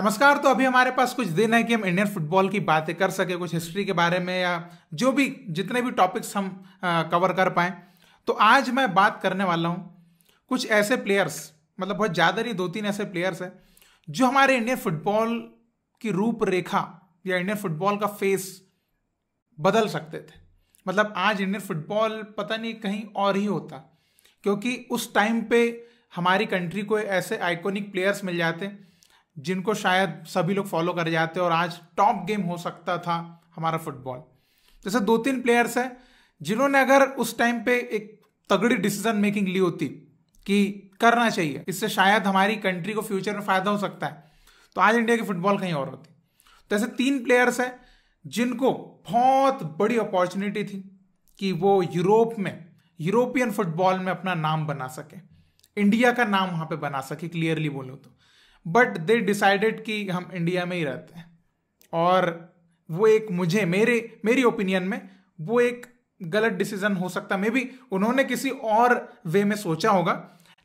नमस्कार तो अभी हमारे पास कुछ दिन है कि हम इंडियन फुटबॉल की बातें कर सके कुछ हिस्ट्री के बारे में या जो भी जितने भी टॉपिक्स हम आ, कवर कर पाए तो आज मैं बात करने वाला हूँ कुछ ऐसे प्लेयर्स मतलब बहुत ज़्यादा ही दो तीन ऐसे प्लेयर्स हैं जो हमारे इंडियन फुटबॉल की रूपरेखा या इंडियन फुटबॉल का फेस बदल सकते थे मतलब आज इंडियन फुटबॉल पता नहीं कहीं और ही होता क्योंकि उस टाइम पे हमारी कंट्री को ऐसे आइकॉनिक प्लेयर्स मिल जाते जिनको शायद सभी लोग फॉलो कर जाते और आज टॉप गेम हो सकता था हमारा फुटबॉल जैसे दो तीन प्लेयर्स हैं जिन्होंने अगर उस टाइम पे एक तगड़ी डिसीजन मेकिंग ली होती कि करना चाहिए इससे शायद हमारी कंट्री को फ्यूचर में फायदा हो सकता है तो आज इंडिया की फुटबॉल कहीं और होती तो ऐसे तीन प्लेयर्स हैं जिनको बहुत बड़ी अपॉर्चुनिटी थी कि वो यूरोप में यूरोपियन फुटबॉल में अपना नाम बना सके इंडिया का नाम वहां पे बना सके क्लियरली बोलो तो बट दे डिसाइडेड कि हम इंडिया में ही रहते हैं और वो एक मुझे मेरे मेरी ओपिनियन में वो एक गलत डिसीजन हो सकता मे भी उन्होंने किसी और वे में सोचा होगा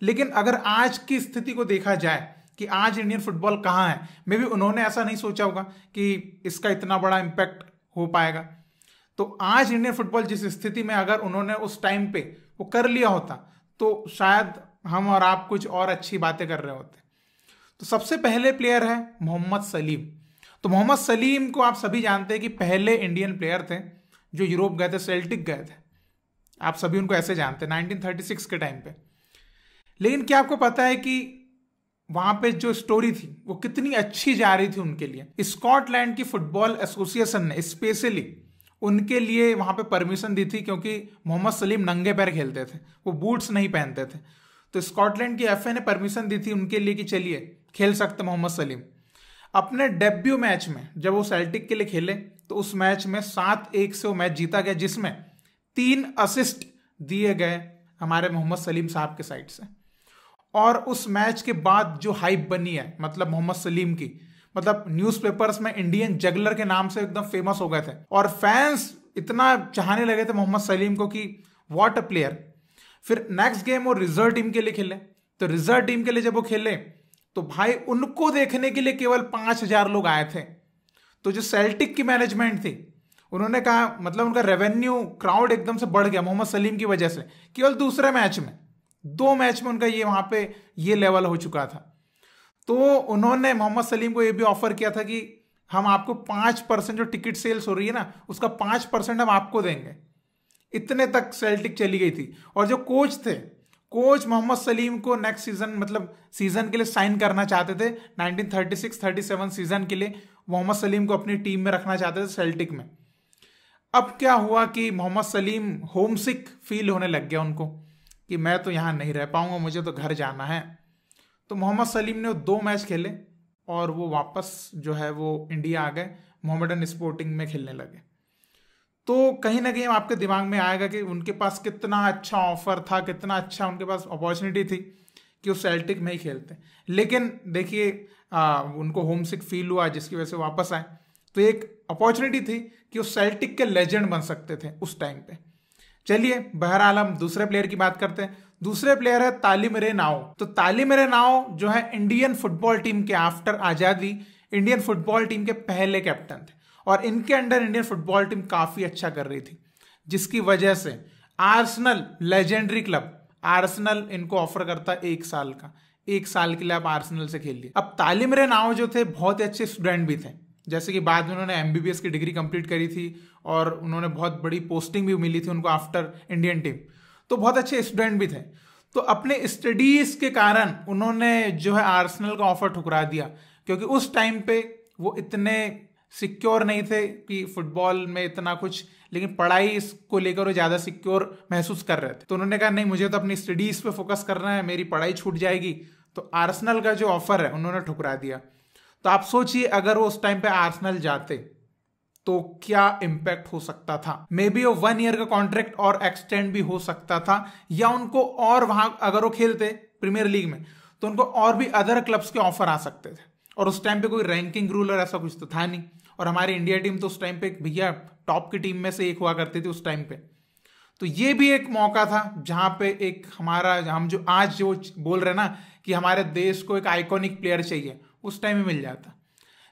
लेकिन अगर आज की स्थिति को देखा जाए कि आज इंडियन फुटबॉल कहाँ है मे भी उन्होंने ऐसा नहीं सोचा होगा कि इसका इतना बड़ा इम्पैक्ट हो पाएगा तो आज इंडियन फुटबॉल जिस स्थिति में अगर उन्होंने उस टाइम पे वो कर लिया होता तो शायद हम और आप कुछ और अच्छी बातें कर रहे होते तो सबसे पहले प्लेयर है मोहम्मद सलीम तो मोहम्मद सलीम को आप सभी जानते हैं कि पहले इंडियन प्लेयर थे जो यूरोप गए थे सेल्टिक गए थे आप सभी उनको ऐसे जानते हैं 1936 के टाइम पे लेकिन क्या आपको पता है कि वहां पे जो स्टोरी थी वो कितनी अच्छी जा रही थी उनके लिए स्कॉटलैंड की फुटबॉल एसोसिएशन ने स्पेशली उनके लिए वहां पे परमिशन दी थी क्योंकि मोहम्मद सलीम नंगे पैर खेलते थे वो बूट्स नहीं पहनते थे तो स्कॉटलैंड की एफ ने परमिशन दी थी उनके लिए कि चलिए खेल सकते मोहम्मद सलीम अपने डेब्यू मैच में जब वो सेल्टिक के लिए खेले तो उस मैच में सात एक से वो मैच जीता गया जिसमें तीन असिस्ट दिए गए हमारे मोहम्मद सलीम साहब के साइड से और उस मैच के बाद जो हाइप बनी है मतलब मोहम्मद सलीम की मतलब न्यूज़पेपर्स में इंडियन जगलर के नाम से एकदम फेमस हो गए थे और फैंस इतना चाहने लगे थे मोहम्मद सलीम को कि वॉट अ प्लेयर फिर नेक्स्ट गेम वो रिजर्व टीम के लिए खेले तो रिजर्व टीम के लिए जब वो खेले तो भाई उनको देखने के लिए केवल पांच हजार लोग आए थे तो जो सेल्टिक की मैनेजमेंट थी उन्होंने कहा मतलब उनका रेवेन्यू क्राउड एकदम से बढ़ गया मोहम्मद सलीम की वजह से केवल दूसरे मैच में दो मैच में उनका ये वहां पे ये लेवल हो चुका था तो उन्होंने मोहम्मद सलीम को ये भी ऑफर किया था कि हम आपको पांच परसेंट जो टिकट सेल्स हो रही है ना उसका पांच परसेंट हम आपको देंगे इतने तक सेल्टिक चली गई थी और जो कोच थे कोच मोहम्मद सलीम को नेक्स्ट सीजन मतलब सीजन के लिए साइन करना चाहते थे 1936-37 सीजन के लिए मोहम्मद सलीम को अपनी टीम में रखना चाहते थे सेल्टिक में अब क्या हुआ कि मोहम्मद सलीम होमसिक फील होने लग गया उनको कि मैं तो यहाँ नहीं रह पाऊंगा मुझे तो घर जाना है तो मोहम्मद सलीम ने दो मैच खेले और वो वापस जो है वो इंडिया आ गए मोहम्मडन स्पोर्टिंग में खेलने लगे तो कहीं ना कहीं आपके दिमाग में आएगा कि उनके पास कितना अच्छा ऑफर था कितना अच्छा उनके पास अपॉर्चुनिटी थी कि वो सेल्टिक में ही खेलते लेकिन देखिए उनको होम सिक फील हुआ जिसकी वजह से वापस आए तो एक अपॉर्चुनिटी थी कि वो सेल्टिक के लेजेंड बन सकते थे उस टाइम पे चलिए बहरहाल हम दूसरे प्लेयर की बात करते हैं दूसरे प्लेयर है तालिम रे तो तालिम रे नाव जो है इंडियन फुटबॉल टीम के आफ्टर आजादी इंडियन फुटबॉल टीम के पहले कैप्टन थे और इनके अंडर इंडियन फुटबॉल टीम काफ़ी अच्छा कर रही थी जिसकी वजह से आर्सनल लेजेंडरी क्लब आर्सनल इनको ऑफर करता एक साल का एक साल के लिए आप आर्सनल से खेलिए अब तालिम नाव जो थे बहुत ही अच्छे स्टूडेंट भी थे जैसे कि बाद में उन्होंने एम की डिग्री कंप्लीट करी थी और उन्होंने बहुत बड़ी पोस्टिंग भी मिली थी उनको आफ्टर इंडियन टीम तो बहुत अच्छे स्टूडेंट भी थे तो अपने स्टडीज़ के कारण उन्होंने जो है आर्सनल का ऑफर ठुकरा दिया क्योंकि उस टाइम पे वो इतने सिक्योर नहीं थे कि फुटबॉल में इतना कुछ लेकिन पढ़ाई इसको लेकर वो ज़्यादा सिक्योर महसूस कर रहे थे तो उन्होंने कहा नहीं मुझे तो अपनी स्टडीज़ पे फोकस करना है मेरी पढ़ाई छूट जाएगी तो आर्सनल का जो ऑफर है उन्होंने ठुकरा दिया तो आप सोचिए अगर वो उस टाइम पे आर्सनल जाते तो क्या इम्पैक्ट हो सकता था मे बी वो वन ईयर का कॉन्ट्रैक्ट और एक्सटेंड भी हो सकता था या उनको और वहां अगर वो खेलते प्रीमियर लीग में तो उनको और भी अदर क्लब्स के ऑफर आ सकते थे और उस टाइम पे कोई रैंकिंग रूल और ऐसा कुछ तो था नहीं और हमारी इंडिया टीम तो उस टाइम पे भैया टॉप की टीम में से एक हुआ करती थी उस टाइम पे तो ये भी एक मौका था जहाँ पे एक हमारा हम जो आज जो बोल रहे ना कि हमारे देश को एक आइकॉनिक प्लेयर चाहिए उस टाइम ही मिल जाता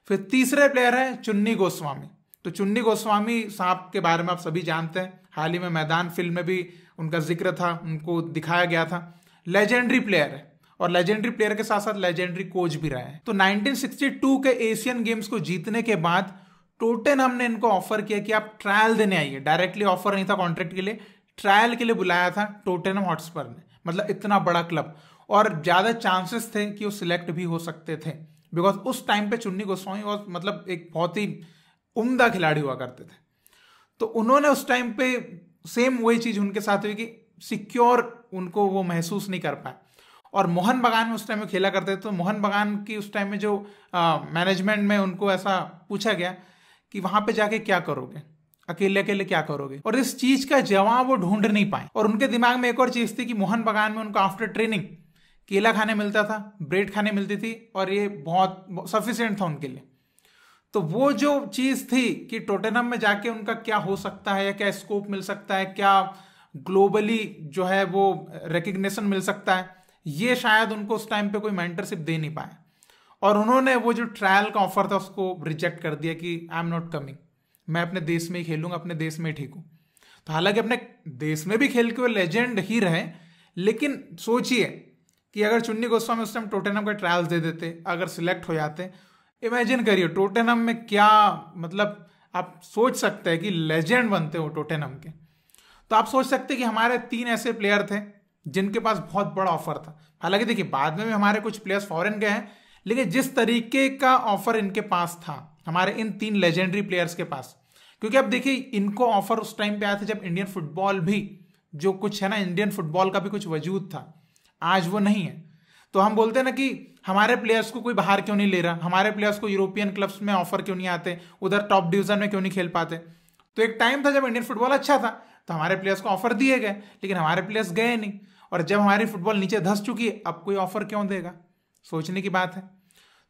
फिर तीसरे प्लेयर है चुन्नी गोस्वामी तो चुन्नी गोस्वामी साहब के बारे में आप सभी जानते हैं हाल ही में मैदान फिल्म में भी उनका जिक्र था उनको दिखाया गया था लेजेंडरी प्लेयर है और लेजेंडरी प्लेयर के साथ साथ लेजेंडरी कोच भी रहे है तो 1962 के एशियन गेम्स को जीतने के बाद टोटेनहम ने इनको ऑफर किया कि आप ट्रायल देने आइए डायरेक्टली ऑफर नहीं था कॉन्ट्रैक्ट के लिए ट्रायल के लिए बुलाया था टोटेनहम हॉटस्पर ने मतलब इतना बड़ा क्लब और ज़्यादा चांसेस थे कि वो सिलेक्ट भी हो सकते थे बिकॉज उस टाइम पे चुन्नी गोस्वामी और मतलब एक बहुत ही उम्दा खिलाड़ी हुआ करते थे तो उन्होंने उस टाइम पे सेम वही चीज़ उनके साथ हुई कि सिक्योर उनको वो महसूस नहीं कर पाए और मोहन बगान में उस टाइम में खेला करते थे तो मोहन बगान की उस टाइम में जो मैनेजमेंट में उनको ऐसा पूछा गया कि वहां पे जाके क्या करोगे अकेले अकेले क्या करोगे और इस चीज का जवाब वो ढूंढ नहीं पाए और उनके दिमाग में एक और चीज थी कि मोहन बगान में उनको आफ्टर ट्रेनिंग केला खाने मिलता था ब्रेड खाने मिलती थी और ये बहुत सफिशियंट था उनके लिए तो वो जो चीज थी कि टोटेनम में जाके उनका क्या हो सकता है या क्या स्कोप मिल सकता है क्या ग्लोबली जो है वो रिकग्निशन मिल सकता है ये शायद उनको उस टाइम पे कोई मेंटरशिप दे नहीं पाए और उन्होंने वो जो ट्रायल का ऑफर था उसको रिजेक्ट कर दिया कि आई एम नॉट कमिंग मैं अपने देश में ही खेलूंगा अपने देश में ही ठीक हूं तो हालांकि अपने देश में भी खेल के वो लेजेंड ही रहे लेकिन सोचिए कि अगर चुन्नी गोस्वामी उस टाइम टोटेनम के ट्रायल्स दे देते अगर सिलेक्ट हो जाते इमेजिन करिए टोटेनम में क्या मतलब आप सोच सकते हैं कि लेजेंड बनते हो टोटेनम के तो आप सोच सकते हैं कि हमारे तीन ऐसे प्लेयर थे जिनके पास बहुत बड़ा ऑफर था हालांकि देखिए बाद में भी हमारे कुछ प्लेयर्स फॉरेन गए हैं लेकिन जिस तरीके का ऑफर इनके पास था हमारे इन तीन लेजेंडरी प्लेयर्स के पास क्योंकि अब देखिए इनको ऑफर उस टाइम पे आया था जब इंडियन फुटबॉल भी जो कुछ है ना इंडियन फुटबॉल का भी कुछ वजूद था आज वो नहीं है तो हम बोलते हैं ना कि हमारे प्लेयर्स को कोई बाहर क्यों नहीं ले रहा हमारे प्लेयर्स को यूरोपियन क्लब्स में ऑफर क्यों नहीं आते उधर टॉप डिवीजन में क्यों नहीं खेल पाते तो एक टाइम था जब इंडियन फुटबॉल अच्छा था तो हमारे प्लेयर्स को ऑफर दिए गए लेकिन हमारे प्लेयर्स गए नहीं और जब हमारी फुटबॉल नीचे धस चुकी है अब कोई ऑफर क्यों देगा सोचने की बात है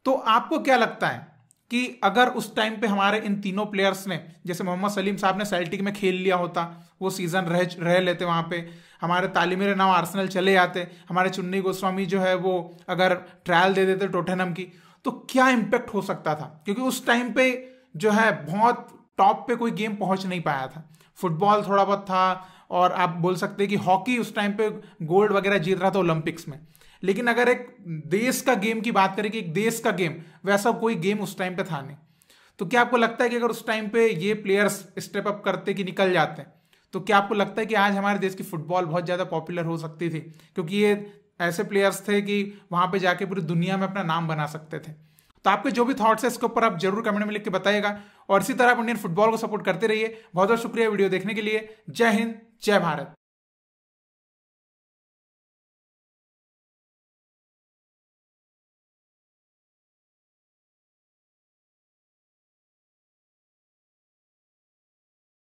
तो आपको क्या लगता है कि अगर उस टाइम पे हमारे इन तीनों प्लेयर्स ने जैसे मोहम्मद सलीम साहब ने सेल्टिक में खेल लिया होता वो सीज़न रह रह लेते वहाँ पे हमारे तालीमी नाम आर्सनल चले जाते हमारे चुन्नी गोस्वामी जो है वो अगर ट्रायल दे देते टोटेनम की तो क्या इम्पैक्ट हो सकता था क्योंकि उस टाइम पे जो है बहुत टॉप पे कोई गेम पहुंच नहीं पाया था फुटबॉल थोड़ा बहुत था और आप बोल सकते हैं कि हॉकी उस टाइम पे गोल्ड वगैरह जीत रहा था ओलंपिक्स में लेकिन अगर एक देश का गेम की बात करें कि एक देश का गेम वैसा कोई गेम उस टाइम पे था नहीं तो क्या आपको लगता है कि अगर उस टाइम पे ये प्लेयर्स स्टेप अप करते कि निकल जाते हैं तो क्या आपको लगता है कि आज हमारे देश की फुटबॉल बहुत ज़्यादा पॉपुलर हो सकती थी क्योंकि ये ऐसे प्लेयर्स थे कि वहाँ पे जाके पूरी दुनिया में अपना नाम बना सकते थे तो आपके जो भी थॉट्स है इसके ऊपर आप जरूर कमेंट में लिख के बताइएगा और इसी तरह आप इंडियन फुटबॉल को सपोर्ट करते रहिए बहुत बहुत शुक्रिया वीडियो देखने के लिए जय हिंद जय भारत